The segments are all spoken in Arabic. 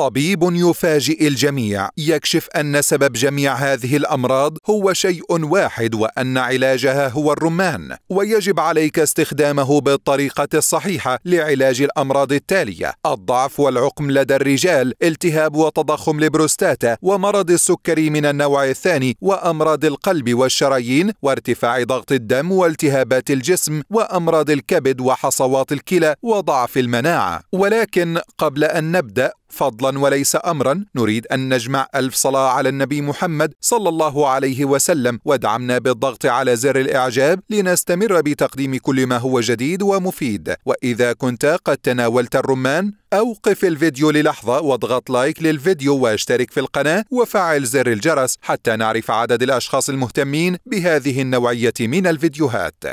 طبيب يفاجئ الجميع يكشف ان سبب جميع هذه الامراض هو شيء واحد وان علاجها هو الرمان ويجب عليك استخدامه بالطريقه الصحيحه لعلاج الامراض التاليه الضعف والعقم لدى الرجال التهاب وتضخم البروستاتا ومرض السكري من النوع الثاني وامراض القلب والشرايين وارتفاع ضغط الدم والتهابات الجسم وامراض الكبد وحصوات الكلى وضعف المناعه ولكن قبل ان نبدا فضلا وليس امرا نريد ان نجمع الف صلاه على النبي محمد صلى الله عليه وسلم ودعمنا بالضغط على زر الاعجاب لنستمر بتقديم كل ما هو جديد ومفيد واذا كنت قد تناولت الرمان اوقف الفيديو للحظه واضغط لايك للفيديو واشترك في القناه وفعل زر الجرس حتى نعرف عدد الاشخاص المهتمين بهذه النوعيه من الفيديوهات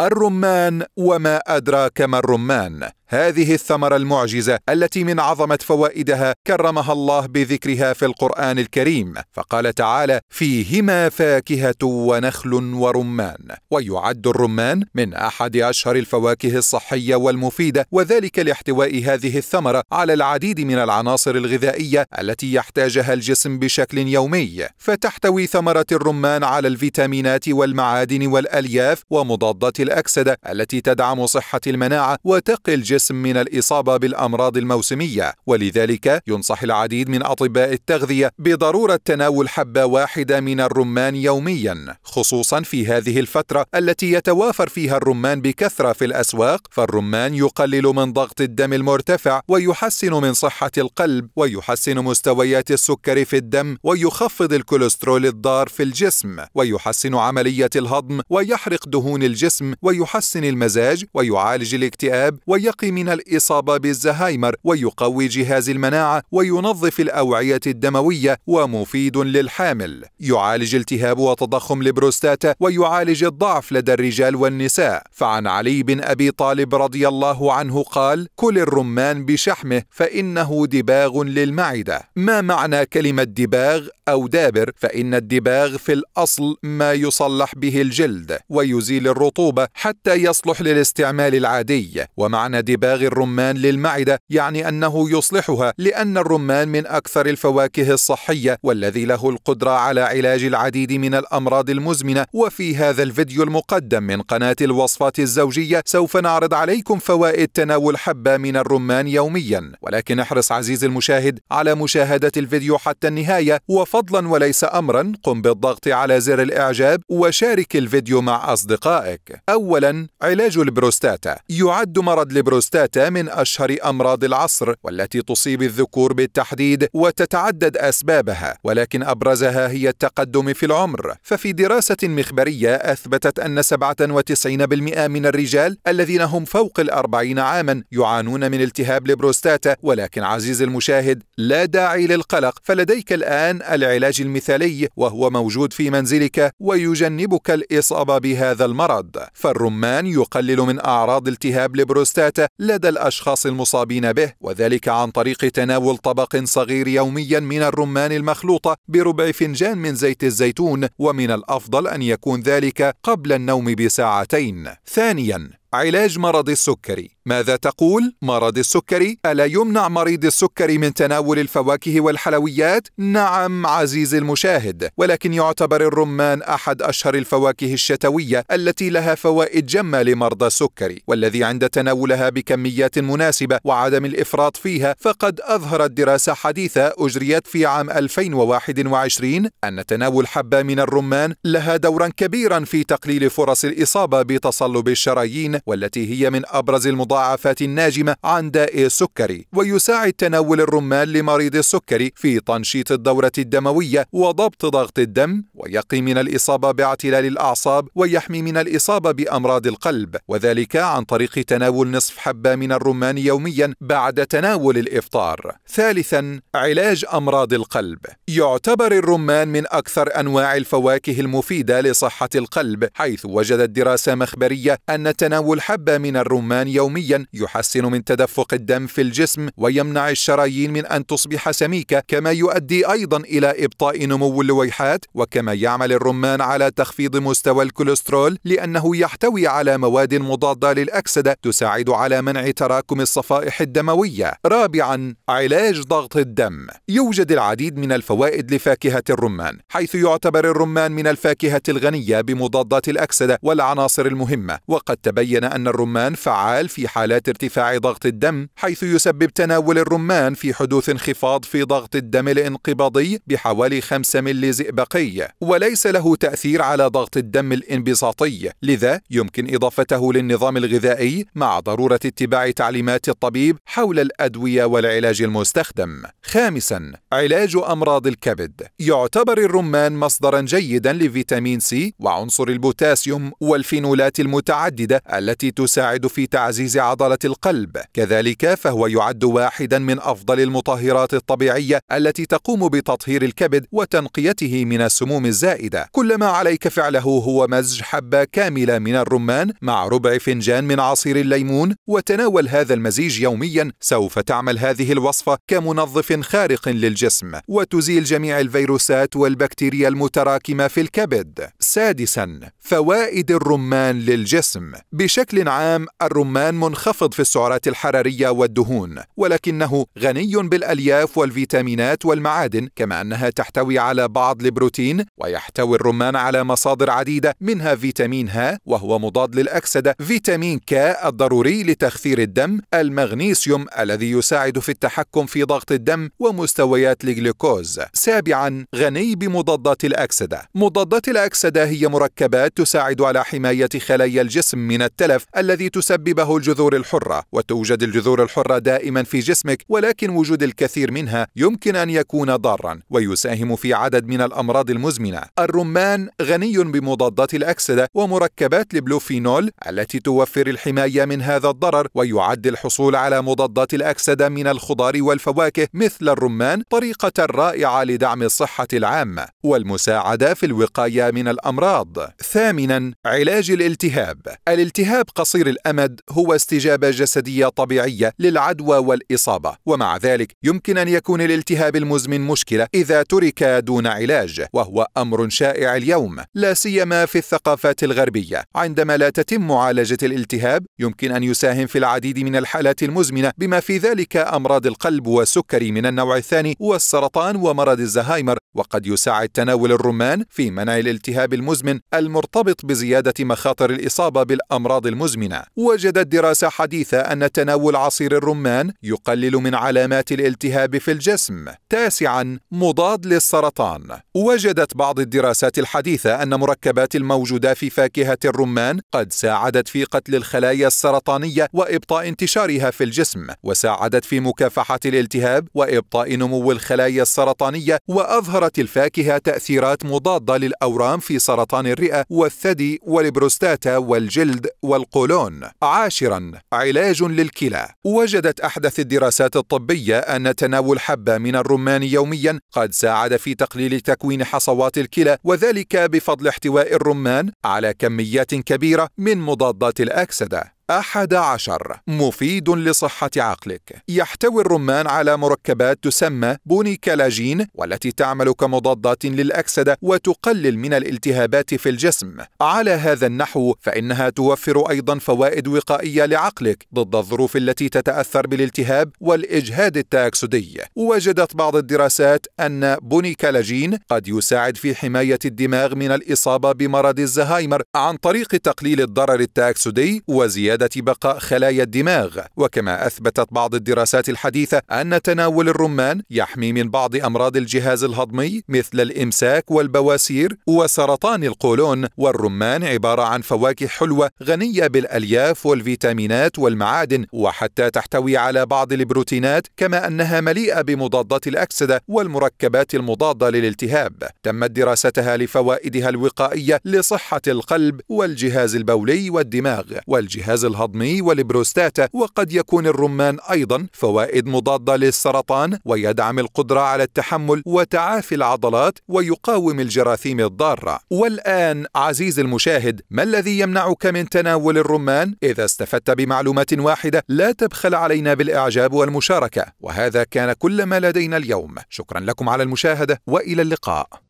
الرمان وما أدراك ما الرمان هذه الثمرة المعجزة التي من عظمة فوائدها كرمها الله بذكرها في القرآن الكريم، فقال تعالى: فيهما فاكهة ونخل ورمان، ويعد الرمان من أحد أشهر الفواكه الصحية والمفيدة، وذلك لاحتواء هذه الثمرة على العديد من العناصر الغذائية التي يحتاجها الجسم بشكل يومي، فتحتوي ثمرة الرمان على الفيتامينات والمعادن والألياف ومضادات الأكسدة التي تدعم صحة المناعة وتقي الجسم القسم من الإصابة بالأمراض الموسمية ولذلك ينصح العديد من أطباء التغذية بضرورة تناول حبة واحدة من الرمان يوميا خصوصا في هذه الفترة التي يتوافر فيها الرمان بكثرة في الأسواق فالرمان يقلل من ضغط الدم المرتفع ويحسن من صحة القلب ويحسن مستويات السكر في الدم ويخفض الكوليسترول الضار في الجسم ويحسن عملية الهضم ويحرق دهون الجسم ويحسن المزاج ويعالج الاكتئاب ويقي من الإصابة بالزهايمر ويقوي جهاز المناعة وينظف الأوعية الدموية ومفيد للحامل يعالج التهاب وتضخم البروستاتا ويعالج الضعف لدى الرجال والنساء فعن علي بن أبي طالب رضي الله عنه قال كل الرمان بشحمه فإنه دباغ للمعدة ما معنى كلمة دباغ أو دابر فإن الدباغ في الأصل ما يصلح به الجلد ويزيل الرطوبة حتى يصلح للاستعمال العادي ومعنى دباغ صباغ الرمان للمعدة يعني أنه يصلحها لأن الرمان من أكثر الفواكه الصحية والذي له القدرة على علاج العديد من الأمراض المزمنة وفي هذا الفيديو المقدم من قناة الوصفات الزوجية سوف نعرض عليكم فوائد تناول حبة من الرمان يوميا ولكن احرص عزيزي المشاهد على مشاهدة الفيديو حتى النهاية وفضلا وليس أمرا قم بالضغط على زر الإعجاب وشارك الفيديو مع أصدقائك أولا علاج البروستاتا يعد مرض البروستاتا البروستاتا من أشهر أمراض العصر والتي تصيب الذكور بالتحديد وتتعدد أسبابها ولكن أبرزها هي التقدم في العمر ففي دراسة مخبرية أثبتت أن 97% من الرجال الذين هم فوق الأربعين عاما يعانون من التهاب البروستاتا ولكن عزيزي المشاهد لا داعي للقلق فلديك الآن العلاج المثالي وهو موجود في منزلك ويجنبك الإصابة بهذا المرض فالرمان يقلل من أعراض التهاب البروستاتا لدى الاشخاص المصابين به وذلك عن طريق تناول طبق صغير يوميا من الرمان المخلوطه بربع فنجان من زيت الزيتون ومن الافضل ان يكون ذلك قبل النوم بساعتين ثانيا علاج مرض السكري ماذا تقول مرض السكري الا يمنع مريض السكري من تناول الفواكه والحلويات نعم عزيزي المشاهد ولكن يعتبر الرمان احد اشهر الفواكه الشتويه التي لها فوائد جمه لمرضى السكري والذي عند تناولها بكميات مناسبه وعدم الافراط فيها فقد اظهرت دراسه حديثه اجريت في عام 2021 ان تناول حبه من الرمان لها دورا كبيرا في تقليل فرص الاصابه بتصلب الشرايين والتي هي من أبرز المضاعفات الناجمة عن داء السكري ويساعد تناول الرمان لمريض السكري في تنشيط الدورة الدموية وضبط ضغط الدم ويقي من الإصابة باعتلال الأعصاب ويحمي من الإصابة بأمراض القلب وذلك عن طريق تناول نصف حبة من الرمان يوميا بعد تناول الإفطار ثالثا علاج أمراض القلب يعتبر الرمان من أكثر أنواع الفواكه المفيدة لصحة القلب حيث وجدت دراسة مخبرية أن تناول تناول حبة من الرمان يوميا يحسن من تدفق الدم في الجسم ويمنع الشرايين من أن تصبح سميكة كما يؤدي أيضا إلى إبطاء نمو اللويحات وكما يعمل الرمان على تخفيض مستوى الكوليسترول لأنه يحتوي على مواد مضادة للأكسدة تساعد على منع تراكم الصفائح الدموية رابعا علاج ضغط الدم يوجد العديد من الفوائد لفاكهة الرمان حيث يعتبر الرمان من الفاكهة الغنية بمضادات الأكسدة والعناصر المهمة وقد تبين بين أن الرمان فعال في حالات ارتفاع ضغط الدم حيث يسبب تناول الرمان في حدوث انخفاض في ضغط الدم الانقباضي بحوالي 5 ملي زئبقي وليس له تأثير على ضغط الدم الانبساطي لذا يمكن إضافته للنظام الغذائي مع ضرورة اتباع تعليمات الطبيب حول الأدوية والعلاج المستخدم خامسا علاج أمراض الكبد يعتبر الرمان مصدرا جيدا لفيتامين سي وعنصر البوتاسيوم والفينولات المتعددة التي التي تساعد في تعزيز عضلة القلب كذلك فهو يعد واحدا من أفضل المطهرات الطبيعية التي تقوم بتطهير الكبد وتنقيته من السموم الزائدة كل ما عليك فعله هو مزج حبة كاملة من الرمان مع ربع فنجان من عصير الليمون وتناول هذا المزيج يوميا سوف تعمل هذه الوصفة كمنظف خارق للجسم وتزيل جميع الفيروسات والبكتيريا المتراكمة في الكبد سادسا فوائد الرمان للجسم بشكل بشكل عام الرمان منخفض في السعرات الحراريه والدهون ولكنه غني بالالياف والفيتامينات والمعادن كما انها تحتوي على بعض البروتين ويحتوي الرمان على مصادر عديده منها فيتامين ه وهو مضاد للاكسده فيتامين ك الضروري لتخثير الدم المغنيسيوم الذي يساعد في التحكم في ضغط الدم ومستويات الجلوكوز سابعا غني بمضادات الاكسده مضادات الاكسده هي مركبات تساعد على حمايه خلايا الجسم من التلف التلف الذي تسببه الجذور الحرة وتوجد الجذور الحرة دائما في جسمك ولكن وجود الكثير منها يمكن أن يكون ضارا ويساهم في عدد من الأمراض المزمنة الرمان غني بمضادات الأكسدة ومركبات البلوفينول التي توفر الحماية من هذا الضرر ويعد الحصول على مضادات الأكسدة من الخضار والفواكه مثل الرمان طريقة رائعة لدعم الصحة العامة والمساعدة في الوقاية من الأمراض ثامنا علاج الالتهاب الالتهاب التهاب قصير الامد هو استجابه جسديه طبيعيه للعدوى والاصابه ومع ذلك يمكن ان يكون الالتهاب المزمن مشكله اذا ترك دون علاج وهو امر شائع اليوم لا سيما في الثقافات الغربيه عندما لا تتم معالجه الالتهاب يمكن ان يساهم في العديد من الحالات المزمنه بما في ذلك امراض القلب والسكري من النوع الثاني والسرطان ومرض الزهايمر وقد يساعد تناول الرمان في منع الالتهاب المزمن المرتبط بزياده مخاطر الاصابه بالامراض المزمنه وجدت دراسه حديثه ان تناول عصير الرمان يقلل من علامات الالتهاب في الجسم تاسعا مضاد للسرطان وجدت بعض الدراسات الحديثه ان مركبات الموجوده في فاكهه الرمان قد ساعدت في قتل الخلايا السرطانيه وابطاء انتشارها في الجسم وساعدت في مكافحه الالتهاب وابطاء نمو الخلايا السرطانيه واظهر أثرت الفاكهة تأثيرات مضادة للأورام في سرطان الرئة والثدي والبروستاتا والجلد والقولون. عاشرا علاج للكلى وجدت أحدث الدراسات الطبية أن تناول حبة من الرمان يوميا قد ساعد في تقليل تكوين حصوات الكلى وذلك بفضل احتواء الرمان على كميات كبيرة من مضادات الأكسدة. أحد عشر مفيد لصحة عقلك يحتوي الرمان على مركبات تسمى بونيكالاجين والتي تعمل كمضادات للأكسدة وتقلل من الالتهابات في الجسم على هذا النحو فإنها توفر أيضا فوائد وقائية لعقلك ضد الظروف التي تتأثر بالالتهاب والإجهاد التأكسدي وجدت بعض الدراسات أن بونيكالاجين قد يساعد في حماية الدماغ من الإصابة بمرض الزهايمر عن طريق تقليل الضرر التأكسدي وزيادة زيادة بقاء خلايا الدماغ وكما أثبتت بعض الدراسات الحديثة أن تناول الرمان يحمي من بعض أمراض الجهاز الهضمي مثل الإمساك والبواسير وسرطان القولون والرمان عبارة عن فواكه حلوة غنية بالألياف والفيتامينات والمعادن وحتى تحتوي على بعض البروتينات كما أنها مليئة بمضادات الأكسدة والمركبات المضادة للالتهاب تمت دراستها لفوائدها الوقائية لصحة القلب والجهاز البولي والدماغ والجهاز الهضمي والبروستاتا وقد يكون الرمان أيضا فوائد مضادة للسرطان ويدعم القدرة على التحمل وتعافي العضلات ويقاوم الجراثيم الضارة والآن عزيزي المشاهد ما الذي يمنعك من تناول الرمان؟ إذا استفدت بمعلومات واحدة لا تبخل علينا بالإعجاب والمشاركة وهذا كان كل ما لدينا اليوم شكرا لكم على المشاهدة وإلى اللقاء